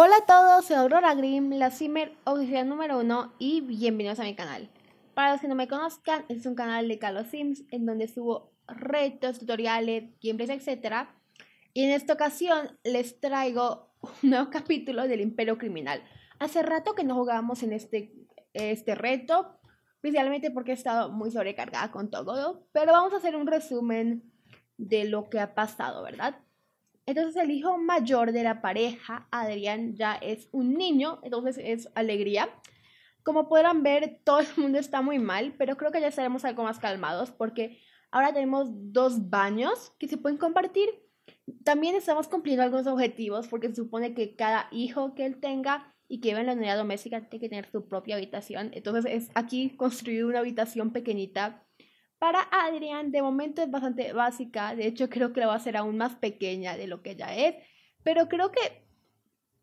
Hola a todos, soy Aurora Grimm, la Simmer oficial número uno y bienvenidos a mi canal. Para los que no me conozcan, este es un canal de Carlos Sims en donde subo retos, tutoriales, gameplays, etc. Y en esta ocasión les traigo un nuevo capítulo del Imperio Criminal. Hace rato que no jugábamos en este, este reto, principalmente porque he estado muy sobrecargada con todo, pero vamos a hacer un resumen de lo que ha pasado, ¿verdad? Entonces el hijo mayor de la pareja, Adrián, ya es un niño, entonces es alegría. Como podrán ver, todo el mundo está muy mal, pero creo que ya estaremos algo más calmados porque ahora tenemos dos baños que se pueden compartir. También estamos cumpliendo algunos objetivos porque se supone que cada hijo que él tenga y que vive en la unidad doméstica tiene que tener su propia habitación. Entonces es aquí construir una habitación pequeñita para Adrián, de momento es bastante básica, de hecho creo que la va a ser aún más pequeña de lo que ya es, pero creo que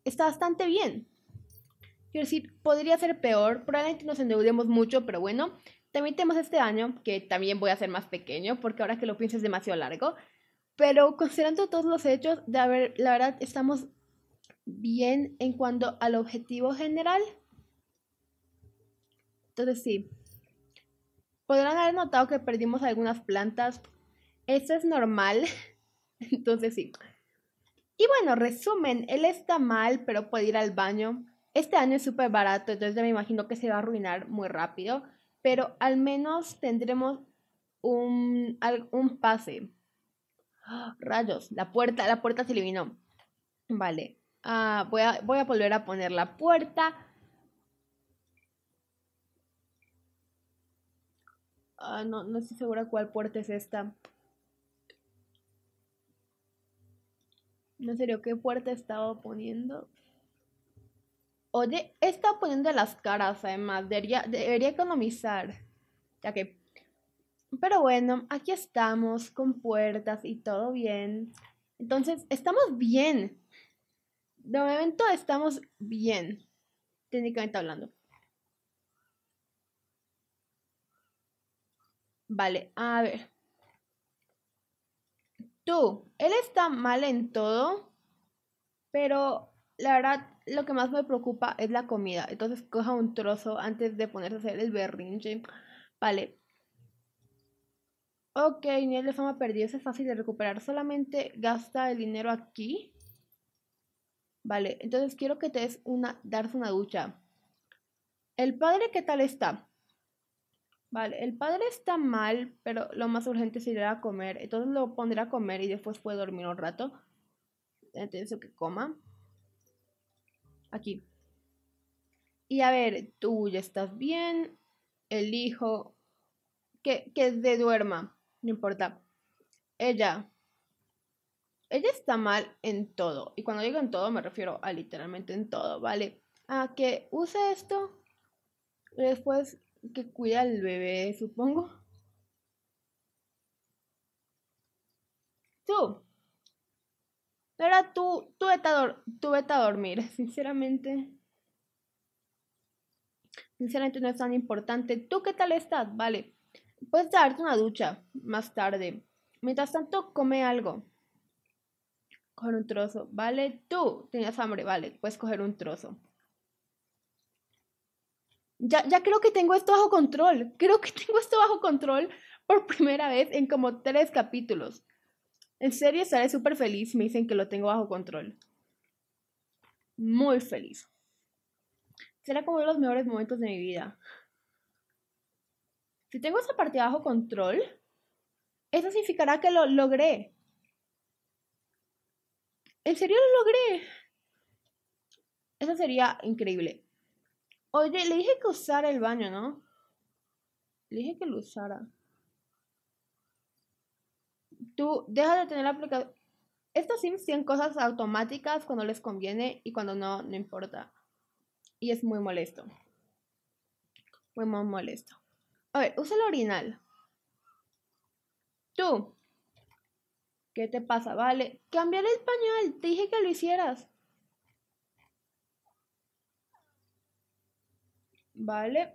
está bastante bien. Quiero decir, podría ser peor, probablemente nos endeudemos mucho, pero bueno, también tenemos este año, que también voy a ser más pequeño, porque ahora que lo pienso es demasiado largo, pero considerando todos los hechos, la verdad estamos bien en cuanto al objetivo general. Entonces sí, Podrán haber notado que perdimos algunas plantas. eso es normal. Entonces sí. Y bueno, resumen, él está mal, pero puede ir al baño. Este año es súper barato, entonces me imagino que se va a arruinar muy rápido. Pero al menos tendremos un, pase. ¡Ah! rayos, la puerta, la puerta se eliminó. Vale. Ah, voy, a, voy a volver a poner la puerta. Ah, no, no estoy segura cuál puerta es esta. No sé, yo ¿qué puerta estaba poniendo? Oye, he estado poniendo las caras, además. Debería, debería economizar. Ya que. Pero bueno, aquí estamos con puertas y todo bien. Entonces, estamos bien. De momento estamos bien, técnicamente hablando. Vale, a ver. Tú, él está mal en todo, pero la verdad lo que más me preocupa es la comida. Entonces coja un trozo antes de ponerse a hacer el berrinche. Vale. Ok, niel de fama perdido es fácil de recuperar. Solamente gasta el dinero aquí. Vale, entonces quiero que te des una, darse una ducha. El padre, ¿qué tal está? Vale, el padre está mal, pero lo más urgente es ir a comer. Entonces lo pondré a comer y después puede dormir un rato. Entonces que coma. Aquí. Y a ver, tú ya estás bien. El hijo. Que, que de duerma. No importa. Ella. Ella está mal en todo. Y cuando digo en todo me refiero a literalmente en todo, ¿vale? A que use esto. Y después que cuida al bebé, supongo. Tú. Pero tú, tú vete a, tú a dormir, sinceramente. Sinceramente no es tan importante. ¿Tú qué tal estás? Vale. Puedes darte una ducha más tarde. Mientras tanto, come algo. Con un trozo. Vale, tú tenías hambre. Vale, puedes coger un trozo ya, creo que tengo esto bajo control, creo que tengo esto bajo control por primera vez en como tres capítulos. En serio, estaré súper feliz, me dicen que lo tengo bajo control. Muy feliz. Será como uno de los mejores momentos de mi vida. Si tengo esa parte bajo control, eso significará que lo logré. En serio lo logré. Eso sería increíble. Oye, le dije que usara el baño, ¿no? Le dije que lo usara. Tú, deja de tener la aplicación. Estos sims tienen cosas automáticas cuando les conviene y cuando no, no importa. Y es muy molesto. Muy, muy molesto. A ver, usa el orinal. Tú. ¿Qué te pasa? Vale. Cambiar el pañal. Te dije que lo hicieras. ¿vale?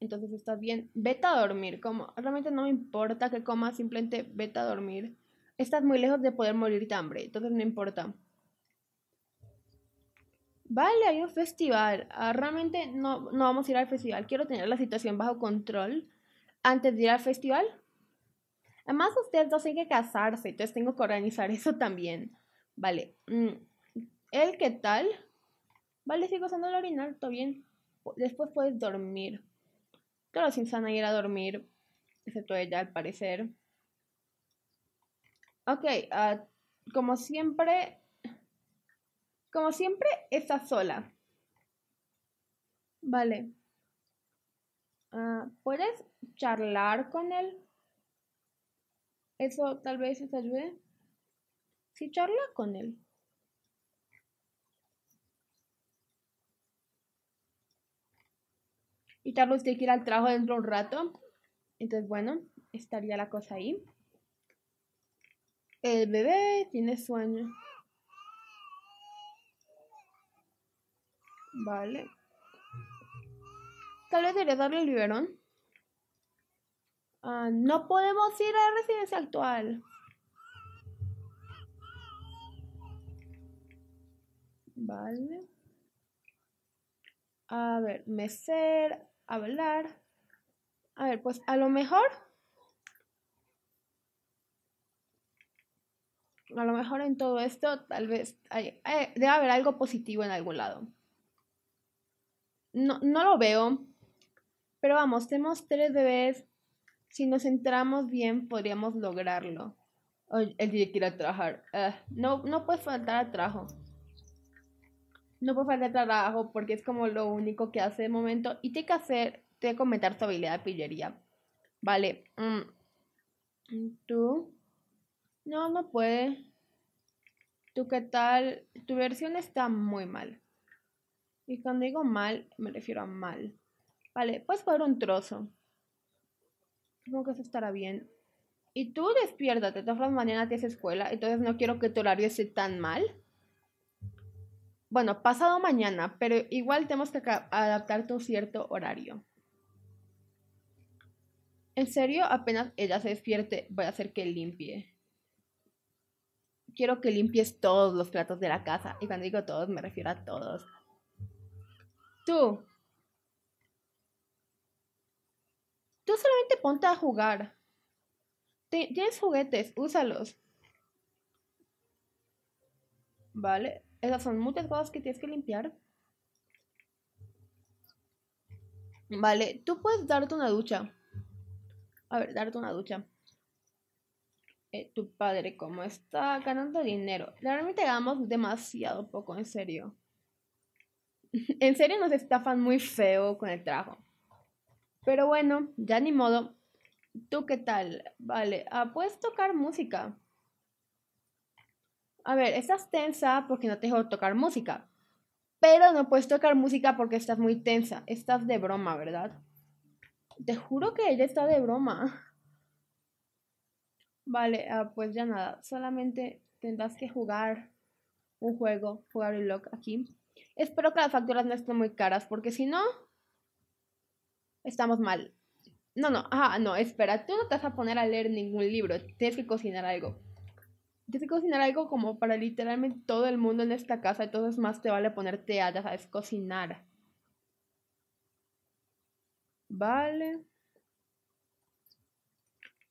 Entonces estás bien, vete a dormir, como realmente no me importa que comas, simplemente vete a dormir. Estás muy lejos de poder morir de hambre, entonces no importa. Vale, hay un festival. Ah, realmente no, vamos a ir al festival. Quiero tener la situación bajo control antes de ir al festival. Además, ustedes dos tienen que casarse, entonces tengo que organizar eso también. Vale. Mm, ¿El qué tal? Vale, sigo usando el orinal todo bien después puedes dormir. Claro, sin sana ir a dormir, excepto ella al parecer. Ok, ah, como siempre, como siempre, está sola. Vale. Ah, ¿Puedes charlar con él? ¿Eso tal vez te ayude? Si sí, charla con él. Y Carlos tiene que ir al trabajo dentro de un rato. Entonces, bueno, estaría la cosa ahí. El bebé tiene sueño. Vale. Tal vez debería darle el biberón. Ah, no podemos ir a la residencia actual. Vale. A ver, meser hablar. A ver, pues a lo mejor. A lo mejor en todo esto, tal vez hay, eh, debe haber algo positivo en algún lado. No, no lo veo. Pero vamos, tenemos tres bebés. Si nos centramos bien, podríamos lograrlo. el día que ir a trabajar. Ah, no, no puede faltar a trabajo no puedo hacer trabajo, porque es como lo único que hace de momento. Y tiene que hacer, tiene que comentar su habilidad de pillería. Vale. Mm. Tú. No, no puede. ¿Tú qué tal? Tu versión está muy mal. Y cuando digo mal, me refiero a mal. Vale, puedes poner un trozo. Supongo que eso estará bien. Y tú despiértate, de todas formas mañana tienes escuela, entonces no quiero que tu horario esté tan mal bueno, pasado mañana, pero igual tenemos que adaptar tu cierto horario. En serio, apenas ella se despierte, voy a hacer que limpie. Quiero que limpies todos los platos de la casa. Y cuando digo todos, me refiero a todos. Tú. Tú solamente ponte a jugar. Tienes juguetes, úsalos. Vale, esas son muchas cosas que tienes que limpiar. Vale, tú puedes darte una ducha. A ver, darte una ducha. Eh, tu padre, ¿cómo está ganando dinero? Realmente ganamos demasiado poco, en serio. en serio nos estafan muy feo con el trabajo. Pero bueno, ya ni modo. ¿Tú qué tal? Vale, ah, puedes tocar música a ver, estás tensa porque no te dejo tocar música, pero no puedes tocar música porque estás muy tensa, estás de broma, ¿verdad? Te juro que ella está de broma. Vale, ah, pues ya nada, solamente tendrás que jugar un juego, jugar el lock aquí. Espero que las facturas no estén muy caras, porque si no, estamos mal. No, no, ah, no, espera, tú no te vas a poner a leer ningún libro, tienes que cocinar algo. Tienes que cocinar algo como para literalmente todo el mundo en esta casa, entonces más te vale ponerte a, ya cocinar. Vale.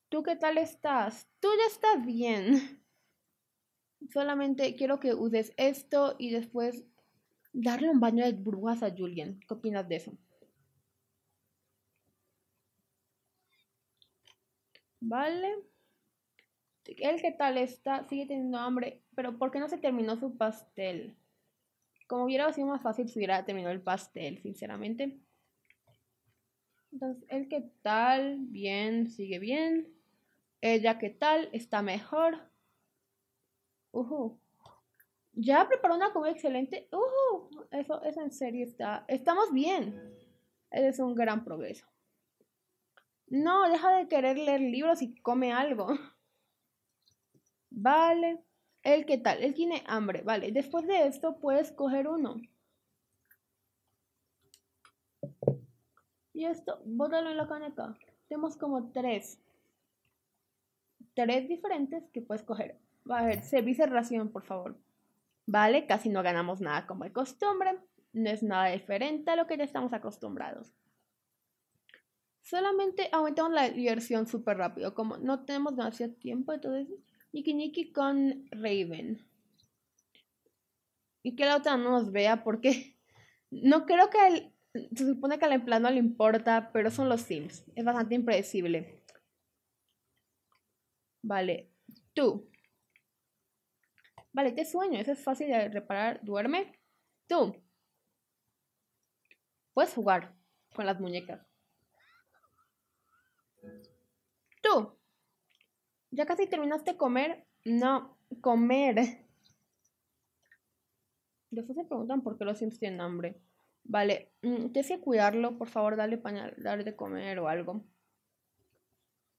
¿Tú qué tal estás? Tú ya estás bien. Solamente quiero que uses esto y después darle un baño de burguas a Julien. ¿Qué opinas de eso? Vale él qué tal está, sigue teniendo hambre, pero ¿por qué no se terminó su pastel? Como hubiera sido más fácil si hubiera terminado el pastel, sinceramente. Entonces, él qué tal, bien, sigue bien. Ella qué tal, está mejor. Uhú Ya preparó una comida excelente. Uhu. Eso, eso en serio está. Estamos bien. Es un gran progreso. No, deja de querer leer libros y come algo. Vale. el qué tal? Él tiene hambre. Vale. Después de esto puedes coger uno. Y esto, bótalo en la caneca. Tenemos como tres. Tres diferentes que puedes coger. va A ver, servicio ración, por favor. Vale, casi no ganamos nada como de costumbre. No es nada diferente a lo que ya estamos acostumbrados. Solamente aumentamos la diversión súper rápido. Como no tenemos demasiado tiempo, entonces Nicky Nicky con Raven. Y que la otra no nos vea porque no creo que él se supone que al plan no le importa, pero son los Sims. Es bastante impredecible. Vale, tú. Vale, te sueño, eso es fácil de reparar. Duerme. Tú. Puedes jugar con las muñecas. Tú. ¿Ya casi terminaste de comer? No, comer. Después se preguntan por qué los sims tienen hambre. Vale, mm, te que cuidarlo, por favor, dale pañal, darle de comer o algo.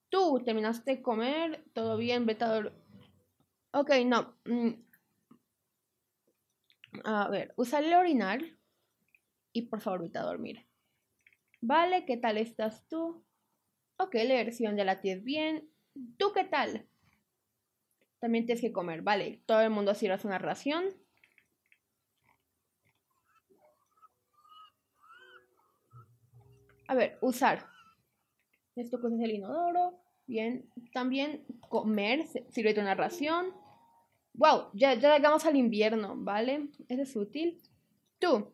Tú, terminaste de comer, todo bien, vete a Ok, no. Mm. A ver, usale orinar y por favor, vete a dormir. Vale, ¿qué tal estás tú? Ok, la versión de la tienes bien. ¿Tú qué tal? También tienes que comer, vale. Todo el mundo sirve una ración. A ver, usar. Esto pues es el inodoro. Bien, también comer, sirve una ración. Wow, ya, ya llegamos al invierno, ¿vale? Eso es útil. Tú,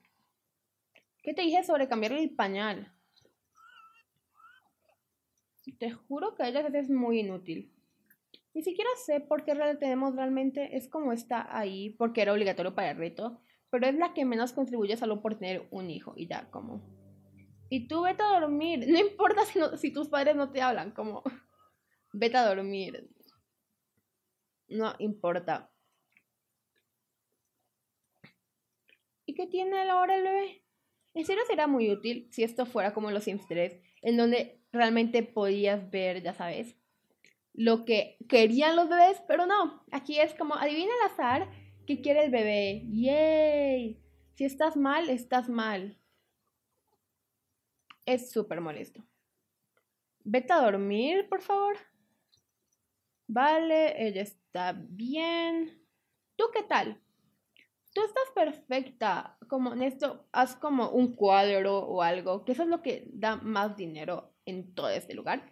¿qué te dije sobre cambiar el pañal? Te juro que a ella es muy inútil. Ni siquiera sé por qué la tenemos realmente, es como está ahí, porque era obligatorio para el reto, pero es la que menos contribuye solo por tener un hijo y ya, como. Y tú vete a dormir, no importa si, tus padres no te hablan, como. Vete a dormir. No importa. ¿Y qué tiene ahora el bebé? En serio será muy útil si esto fuera como los Sims 3, en donde realmente podías ver, ya sabes, lo que querían los bebés, pero no, aquí es como, adivina el azar que quiere el bebé. ¡Yay! Si estás mal, estás mal. Es súper molesto. Vete a dormir, por favor. Vale, ella está bien. ¿Tú qué tal? tú estás perfecta, como en esto, haz como un cuadro o algo, que eso es lo que da más dinero en todo este lugar.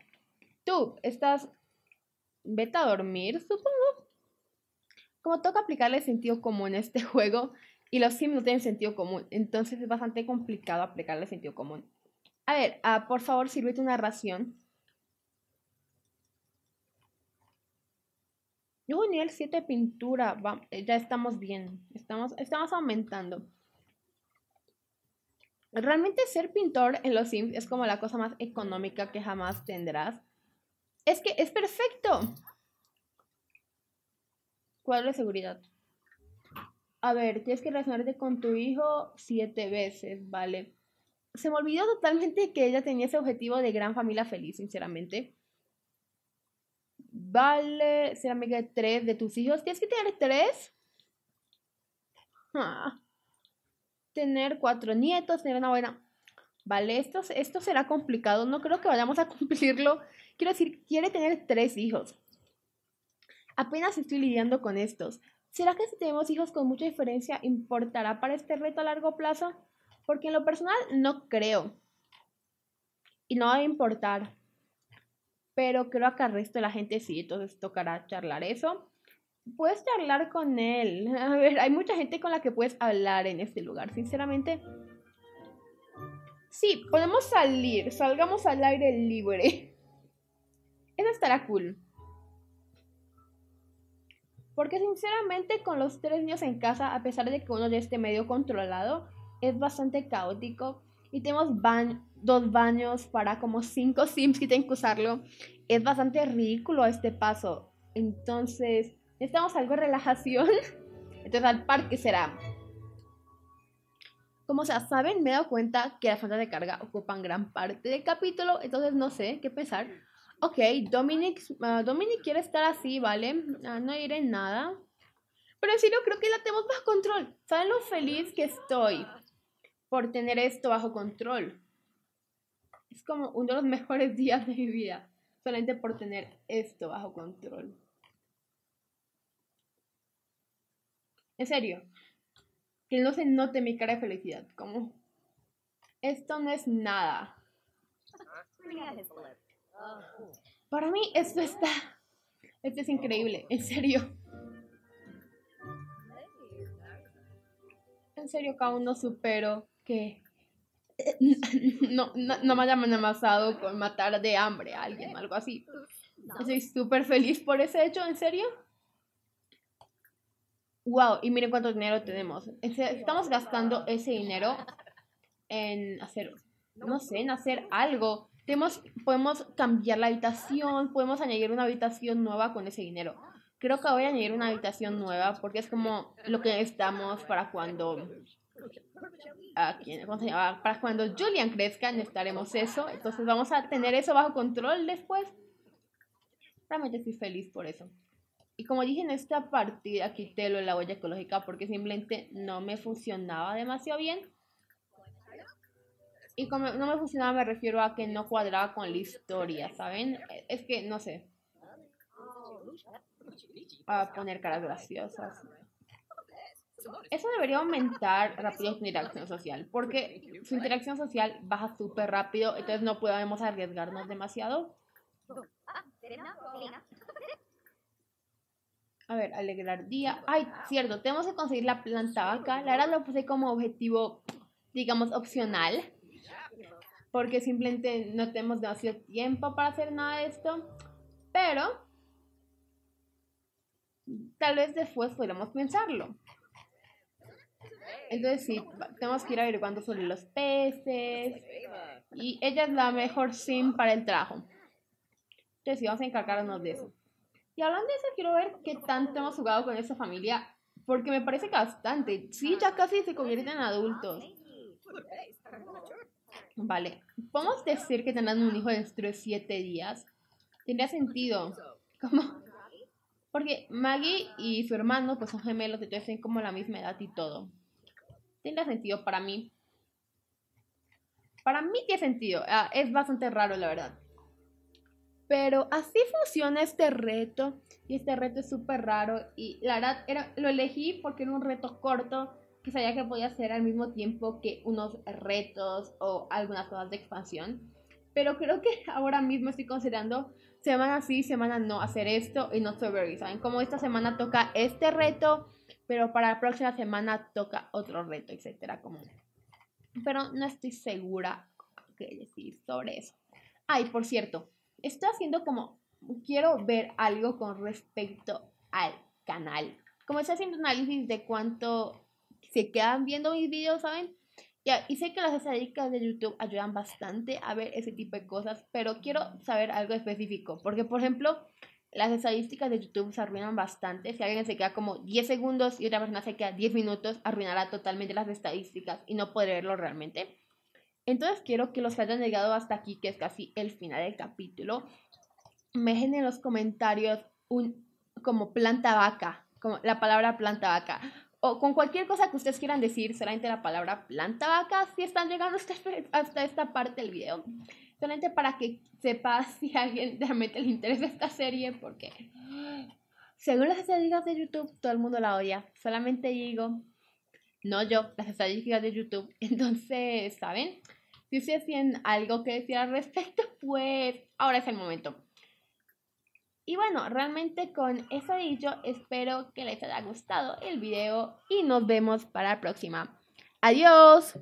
Tú estás, vete a dormir, supongo. Como toca aplicarle sentido común a este juego, y los sims no tienen sentido común, entonces es bastante complicado aplicarle sentido común. A ver, ah, por favor, sírvete una ración Yo nivel 7 pintura. Eh, ya estamos bien. Estamos, estamos aumentando. Realmente ser pintor en los Sims es como la cosa más económica que jamás tendrás. Es que es perfecto. Cuadro de seguridad. A ver, tienes que relacionarte con tu hijo siete veces, ¿vale? Se me olvidó totalmente que ella tenía ese objetivo de gran familia feliz, sinceramente. Vale, será amiga de tres de tus hijos. ¿Tienes que tener tres? Ah. Tener cuatro nietos, tener una buena. Vale, esto, esto será complicado. No creo que vayamos a cumplirlo. Quiero decir, quiere tener tres hijos. Apenas estoy lidiando con estos. ¿Será que si tenemos hijos con mucha diferencia importará para este reto a largo plazo? Porque en lo personal no creo. Y no va a importar pero creo que al resto de la gente sí, entonces tocará charlar eso. Puedes charlar con él. A ver, hay mucha gente con la que puedes hablar en este lugar, sinceramente. Sí, podemos salir, salgamos al aire libre. Eso estará cool. Porque sinceramente con los tres niños en casa, a pesar de que uno ya esté medio controlado, es bastante caótico. Y tenemos van dos baños para como cinco sims que tienen que usarlo. Es bastante ridículo este paso. Entonces, necesitamos algo de relajación. Entonces, al parque será. Como ya saben, me he dado cuenta que las faltas de carga ocupan gran parte del capítulo, entonces no sé qué pensar. Ok, Dominic, ah, quiere estar así, ¿vale? Ah, no iré en nada. Pero sí no creo que la tenemos bajo control. ¿Saben lo feliz que estoy por tener esto bajo control? es como uno de los mejores días de mi vida, solamente por tener esto bajo control. En serio, que no se note mi cara de felicidad, como esto no es nada. Para mí esto está, esto es increíble, en serio. En serio, cada uno supero que no, no, no me hayan amasado con matar de hambre a alguien, algo así. soy súper feliz por ese hecho, ¿en serio? Wow, y miren cuánto dinero tenemos. Estamos gastando ese dinero en hacer, no sé, en hacer algo. Tenemos, podemos cambiar la habitación, podemos añadir una habitación nueva con ese dinero. Creo que voy a añadir una habitación nueva porque es como lo que estamos para cuando Ah, Para cuando Julian crezca necesitaremos eso. Entonces vamos a tener eso bajo control después. Realmente estoy feliz por eso. Y como dije en esta partida, quité lo la huella ecológica porque simplemente no me funcionaba demasiado bien. Y como no me funcionaba me refiero a que no cuadraba con la historia, ¿saben? E, es que, no sé. A poner caras graciosas. Eso debería aumentar rápido su interacción social, porque su interacción social baja súper rápido, entonces no podemos arriesgarnos demasiado. A ver, alegrar día. Ay, cierto, tenemos que conseguir la planta acá. La verdad lo puse como objetivo, digamos, opcional. Porque simplemente no tenemos demasiado tiempo para hacer nada de esto. Pero, tal vez después podamos pensarlo. Entonces sí, tenemos que ir averiguando sobre los peces. Y ella es la mejor sim para el trabajo. Entonces sí, vamos a encargarnos de eso. Y hablando de eso, quiero ver qué tanto hemos jugado con esta familia. Porque me parece que bastante. Sí, ya casi se convierten en adultos. Vale. ¿Podemos decir que tendrán un hijo dentro de siete días? Tendría sentido. ¿Cómo? Porque Maggie y su hermano pues son gemelos, entonces tienen como la misma edad y todo tenga sentido para mí. Para mí tiene sentido. Ah, es bastante raro, la verdad. Pero así funciona este reto. Y este reto es súper raro. Y la verdad, era, lo elegí porque era un reto corto que sabía que podía hacer al mismo tiempo que unos retos o algunas cosas de expansión. Pero creo que ahora mismo estoy considerando semana sí, semana no, hacer esto y no sobre ¿Saben? Como esta semana toca este reto pero para la próxima semana toca otro reto, etcétera, como pero no estoy segura qué decir sobre eso. Ay, por cierto, estoy haciendo como quiero ver algo con respecto al canal. Como estoy haciendo análisis de cuánto se quedan viendo mis videos, ¿saben? y sé que las estadísticas de YouTube ayudan bastante a ver ese tipo de cosas, pero quiero saber algo específico, porque por ejemplo, las estadísticas de YouTube se arruinan bastante. Si alguien se queda como 10 segundos y otra persona se queda 10 minutos, arruinará totalmente las estadísticas y no podré verlo realmente. Entonces quiero que los que hayan llegado hasta aquí, que es casi el final del capítulo, me dejen en los comentarios un como planta vaca, como la palabra planta vaca. O con cualquier cosa que ustedes quieran decir, solamente la palabra planta vaca, si están llegando hasta este, esta parte del video para que sepas si alguien realmente le interesa esta serie, porque según las estadísticas de YouTube, todo el mundo la odia. Solamente digo, no yo, las estadísticas de YouTube. Entonces, ¿saben? Si ustedes tienen algo que decir al respecto, pues ahora es el momento. Y bueno, realmente con eso dicho, espero que les haya gustado el video y nos vemos para la próxima. Adiós.